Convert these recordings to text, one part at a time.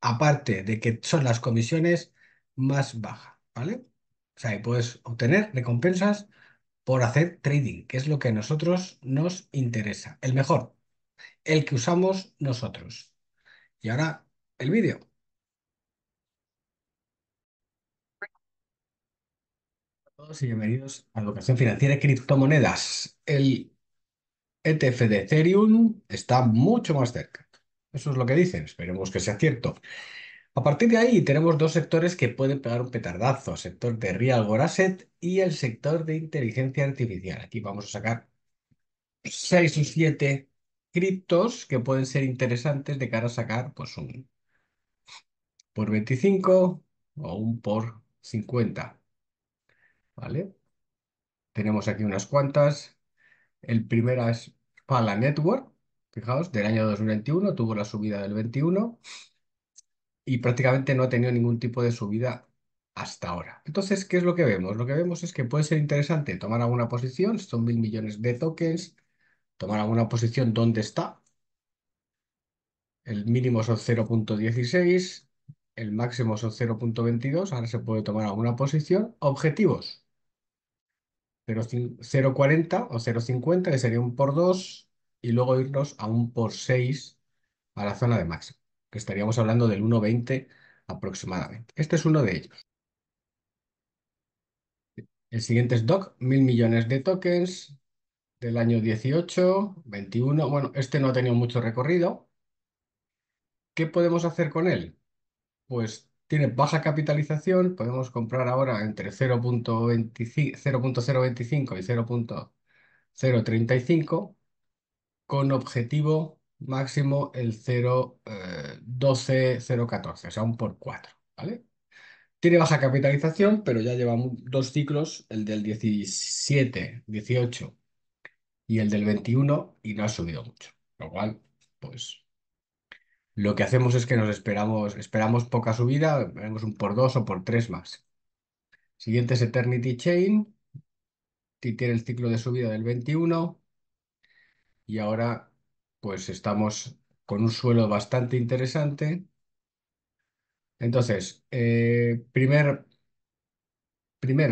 aparte de que son las comisiones más bajas, ¿vale? O sea, y puedes obtener recompensas por hacer trading, que es lo que a nosotros nos interesa, el mejor, el que usamos nosotros. Y ahora el vídeo. Hola a todos y bienvenidos a Educación Financiera y Criptomonedas. El ETF de Ethereum está mucho más cerca. Eso es lo que dicen, esperemos que sea cierto. A partir de ahí tenemos dos sectores que pueden pegar un petardazo, sector de Real y el sector de inteligencia artificial. Aquí vamos a sacar seis o siete criptos que pueden ser interesantes de cara a sacar pues un por 25 o un por 50. ¿Vale? Tenemos aquí unas cuantas. El primero es Pala Network, Fijaos, del año 2021 tuvo la subida del 21 y prácticamente no ha tenido ningún tipo de subida hasta ahora. Entonces, ¿qué es lo que vemos? Lo que vemos es que puede ser interesante tomar alguna posición, son mil millones de tokens, tomar alguna posición donde está. El mínimo son 0.16, el máximo son 0.22, ahora se puede tomar alguna posición. Objetivos, 0.40 o 0.50, que sería un por 2, y luego irnos a un por 6 a la zona de máximo, que estaríamos hablando del 1,20 aproximadamente. Este es uno de ellos. El siguiente es DOC, mil millones de tokens del año 18, 21. Bueno, este no ha tenido mucho recorrido. ¿Qué podemos hacer con él? Pues tiene baja capitalización, podemos comprar ahora entre 0.025 y 0.035 con objetivo máximo el 0 12 0,14, o sea, un por 4, ¿vale? Tiene baja capitalización, pero ya lleva dos ciclos, el del 17, 18 y el del 21, y no ha subido mucho. Lo cual, pues, lo que hacemos es que nos esperamos, esperamos poca subida, vemos un por 2 o por 3 más. Siguiente es Eternity Chain, tiene el ciclo de subida del 21, y ahora pues estamos con un suelo bastante interesante. Entonces, eh, primero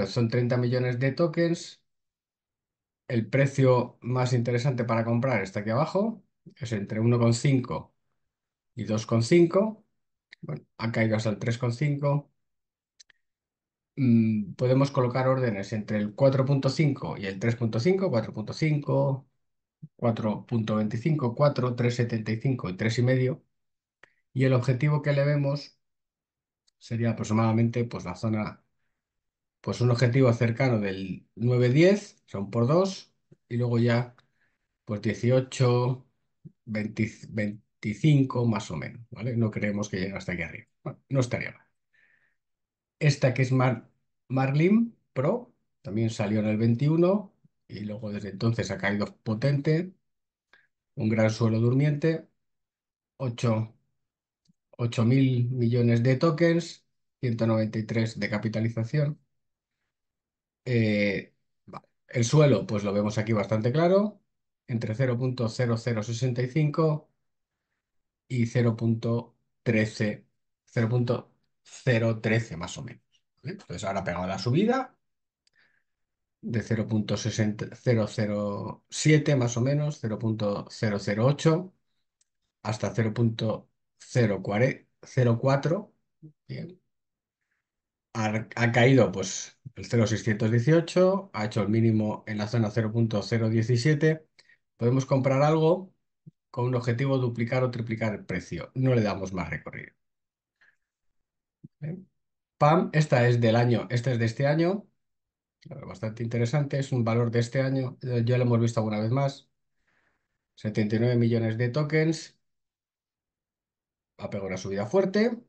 son 30 millones de tokens. El precio más interesante para comprar está aquí abajo, es entre 1,5 y 2,5. Bueno, acá caído hasta el 3,5 mm, podemos colocar órdenes entre el 4.5 y el 3.5, 4.5, 4.25, 4, 3.75 y 3,5. Y el objetivo que le vemos sería aproximadamente pues, la zona, pues un objetivo cercano del 9.10, son por 2, y luego ya pues 18, 25 más o menos, ¿vale? No creemos que llegue hasta aquí arriba. no estaría mal. Esta que es Marlin Pro, también salió en el 21, y luego desde entonces ha caído potente, un gran suelo durmiente, 8 mil millones de tokens, 193 de capitalización. Eh, el suelo, pues lo vemos aquí bastante claro, entre 0.0065 y 0.13, 0.013 más o menos. Entonces ahora ha pegado la subida de 0.007 más o menos, 0.008 hasta 0.04. Bien. Ha, caído pues el 0.618, ha hecho el mínimo en la zona 0.017. Podemos comprar algo con un objetivo de duplicar o triplicar el precio. No le damos más recorrido. PAM, esta es del año, esta es de este año, Bastante interesante, es un valor de este año, eh, ya lo hemos visto alguna vez más. 79 millones de tokens. Ha pegado una subida fuerte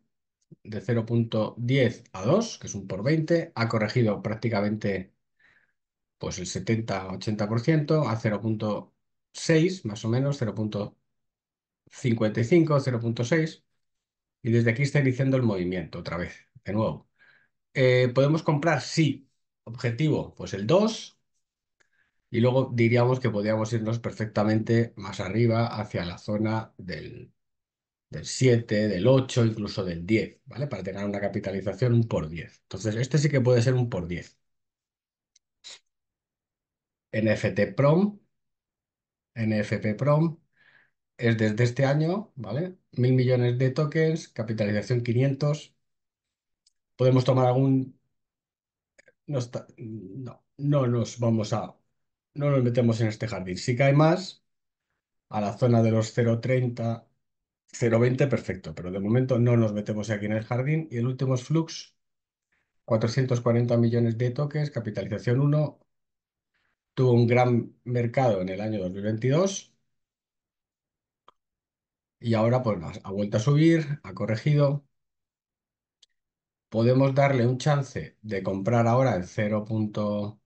de 0.10 a 2, que es un por 20. Ha corregido prácticamente pues el 70-80% a 0.6 más o menos, 0.55, 0.6. Y desde aquí está iniciando el movimiento otra vez, de nuevo. Eh, ¿Podemos comprar? Sí, objetivo? Pues el 2. Y luego diríamos que podríamos irnos perfectamente más arriba hacia la zona del, 7, del 8, incluso del 10, ¿vale? Para tener una capitalización un por 10. Entonces, este sí que puede ser un por 10. NFT Prom, NFP Prom, es desde este año, ¿vale? Mil millones de tokens, capitalización 500. Podemos tomar algún no, está, no, no nos vamos a, no nos metemos en este jardín. Si cae más, a la zona de los 0,30, 0,20, perfecto, pero de momento no nos metemos aquí en el jardín. Y el último es Flux, 440 millones de toques, capitalización 1, tuvo un gran mercado en el año 2022 y ahora pues ha vuelto a subir, ha corregido podemos darle un chance de comprar ahora el 0.9,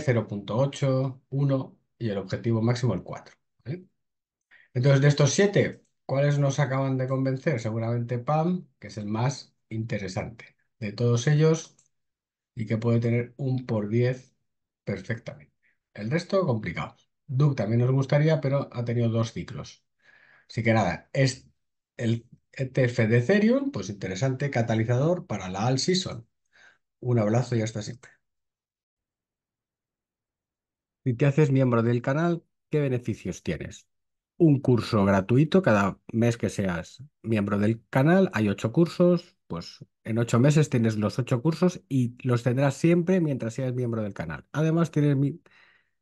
0.8, 1 y el objetivo máximo el 4. ¿eh? Entonces, de estos 7, ¿cuáles nos acaban de convencer? Seguramente PAM, que es el más interesante de todos ellos y que puede tener un por 10 perfectamente. El resto, complicado. Duke también nos gustaría, pero ha tenido dos ciclos. Así que nada, es el ETF de Ethereum, pues interesante catalizador para la all season. Un abrazo y hasta siempre. Si te haces miembro del canal, ¿qué beneficios tienes? Un curso gratuito cada mes que seas miembro del canal. Hay ocho cursos, pues en ocho meses tienes los ocho cursos y los tendrás siempre mientras seas miembro del canal. Además, tienes mi